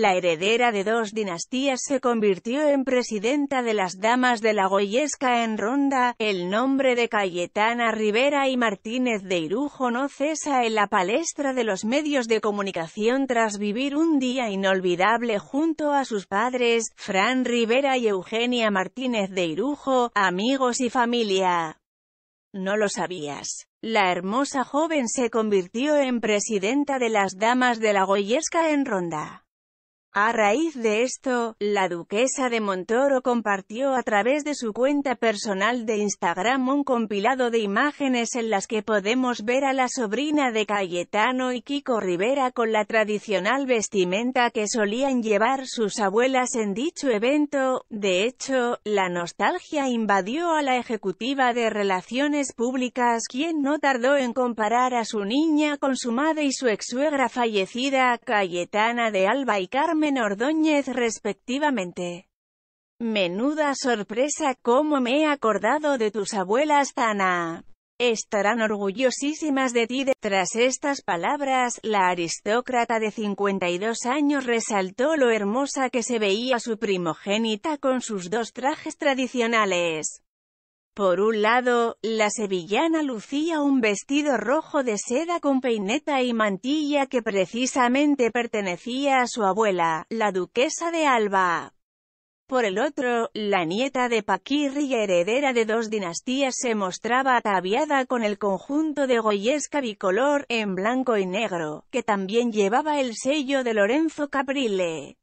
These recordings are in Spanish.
la heredera de dos dinastías se convirtió en presidenta de las Damas de la Goyesca en Ronda, el nombre de Cayetana Rivera y Martínez de Irujo no cesa en la palestra de los medios de comunicación tras vivir un día inolvidable junto a sus padres, Fran Rivera y Eugenia Martínez de Irujo, amigos y familia. No lo sabías. La hermosa joven se convirtió en presidenta de las Damas de la Goyesca en Ronda. A raíz de esto, la duquesa de Montoro compartió a través de su cuenta personal de Instagram un compilado de imágenes en las que podemos ver a la sobrina de Cayetano y Kiko Rivera con la tradicional vestimenta que solían llevar sus abuelas en dicho evento. De hecho, la nostalgia invadió a la ejecutiva de Relaciones Públicas quien no tardó en comparar a su niña con su madre y su ex suegra fallecida, Cayetana de Alba y Carmen Menordóñez, respectivamente. Menuda sorpresa cómo me he acordado de tus abuelas Tana. Estarán orgullosísimas de ti. Tras estas palabras, la aristócrata de 52 años resaltó lo hermosa que se veía su primogénita con sus dos trajes tradicionales. Por un lado, la sevillana lucía un vestido rojo de seda con peineta y mantilla que precisamente pertenecía a su abuela, la duquesa de Alba. Por el otro, la nieta de Paquirri, heredera de dos dinastías, se mostraba ataviada con el conjunto de goyesca bicolor, en blanco y negro, que también llevaba el sello de Lorenzo Caprile.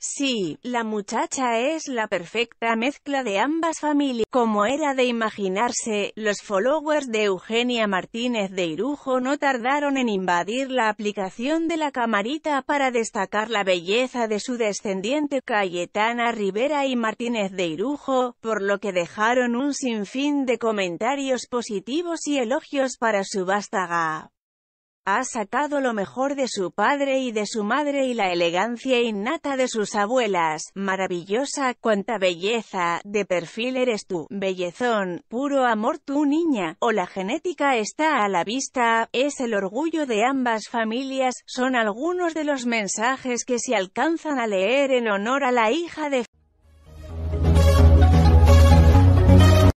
Sí, la muchacha es la perfecta mezcla de ambas familias. Como era de imaginarse, los followers de Eugenia Martínez de Irujo no tardaron en invadir la aplicación de la camarita para destacar la belleza de su descendiente Cayetana Rivera y Martínez de Irujo, por lo que dejaron un sinfín de comentarios positivos y elogios para su vástaga. Ha sacado lo mejor de su padre y de su madre y la elegancia innata de sus abuelas, maravillosa, cuánta belleza, de perfil eres tú, bellezón, puro amor tú niña, o la genética está a la vista, es el orgullo de ambas familias, son algunos de los mensajes que se alcanzan a leer en honor a la hija de